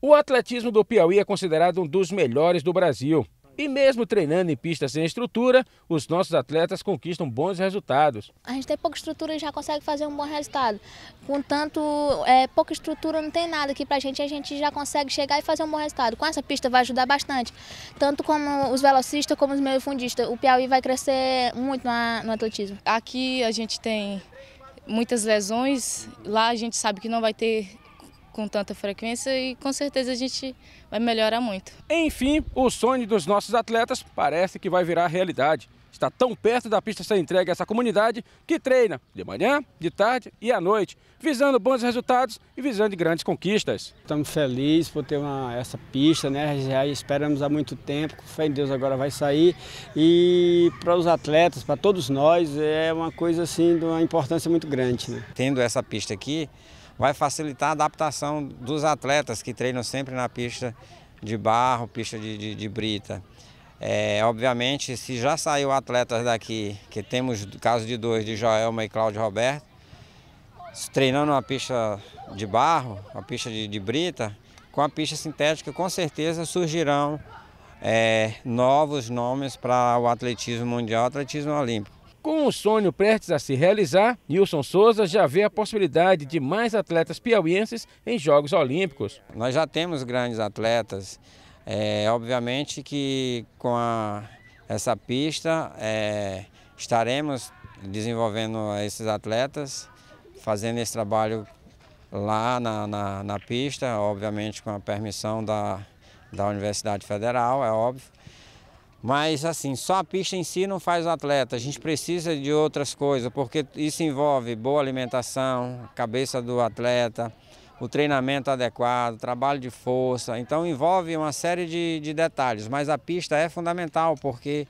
O atletismo do Piauí é considerado um dos melhores do Brasil. E mesmo treinando em pistas sem estrutura, os nossos atletas conquistam bons resultados. A gente tem pouca estrutura e já consegue fazer um bom resultado. Contanto, é, pouca estrutura não tem nada aqui para a gente, a gente já consegue chegar e fazer um bom resultado. Com essa pista vai ajudar bastante, tanto como os velocistas como os meio-fundistas. O Piauí vai crescer muito na, no atletismo. Aqui a gente tem muitas lesões, lá a gente sabe que não vai ter com tanta frequência e com certeza a gente vai melhorar muito. Enfim, o sonho dos nossos atletas parece que vai virar realidade. Está tão perto da pista ser entregue a essa comunidade que treina de manhã, de tarde e à noite, visando bons resultados e visando grandes conquistas. Estamos felizes por ter uma, essa pista, né? Já esperamos há muito tempo, com fé em Deus agora vai sair. E para os atletas, para todos nós, é uma coisa assim de uma importância muito grande. Né? Tendo essa pista aqui, vai facilitar a adaptação dos atletas que treinam sempre na pista de barro, pista de, de, de brita. É, obviamente, se já saiu atletas daqui, que temos caso de dois, de Joelma e Cláudio Roberto, treinando uma pista de barro, uma pista de, de brita, com a pista sintética, com certeza surgirão é, novos nomes para o atletismo mundial, atletismo olímpico. Com o sonho prestes a se realizar, Nilson Souza já vê a possibilidade de mais atletas piauienses em Jogos Olímpicos. Nós já temos grandes atletas. É, obviamente que com a, essa pista é, estaremos desenvolvendo esses atletas, fazendo esse trabalho lá na, na, na pista, obviamente com a permissão da, da Universidade Federal, é óbvio. Mas assim, só a pista em si não faz o atleta, a gente precisa de outras coisas, porque isso envolve boa alimentação, cabeça do atleta, o treinamento adequado, trabalho de força, então envolve uma série de, de detalhes, mas a pista é fundamental, porque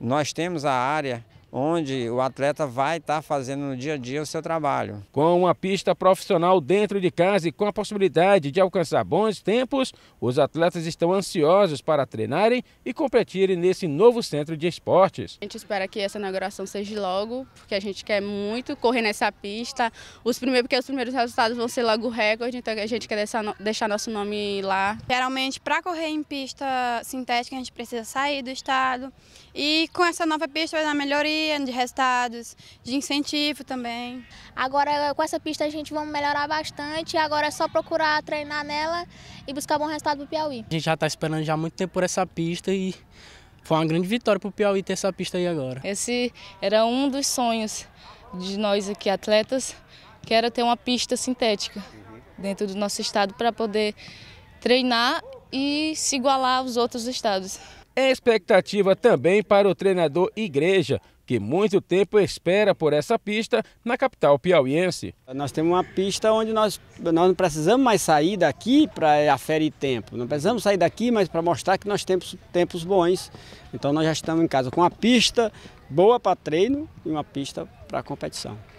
nós temos a área onde o atleta vai estar tá fazendo no dia a dia o seu trabalho. Com uma pista profissional dentro de casa e com a possibilidade de alcançar bons tempos, os atletas estão ansiosos para treinarem e competirem nesse novo centro de esportes. A gente espera que essa inauguração seja logo, porque a gente quer muito correr nessa pista, os primeiros, porque os primeiros resultados vão ser logo recorde, então a gente quer deixar, nosso nome lá. Geralmente, para correr em pista sintética, a gente precisa sair do estado e com essa nova pista vai dar melhoria melhoria de resultados, de incentivo também. Agora com essa pista a gente vamos melhorar bastante, agora é só procurar treinar nela e buscar bom resultado para o Piauí. A gente já está esperando já muito tempo por essa pista e foi uma grande vitória para o Piauí ter essa pista aí agora. Esse era um dos sonhos de nós aqui atletas, que era ter uma pista sintética dentro do nosso estado para poder treinar e se igualar aos outros estados. É expectativa também para o treinador Igreja, que muito tempo espera por essa pista na capital piauiense. Nós temos uma pista onde nós, nós não precisamos mais sair daqui para eh, aferir tempo. Não precisamos sair daqui, mas para mostrar que nós temos tempos bons. Então nós já estamos em casa com uma pista boa para treino e uma pista para competição.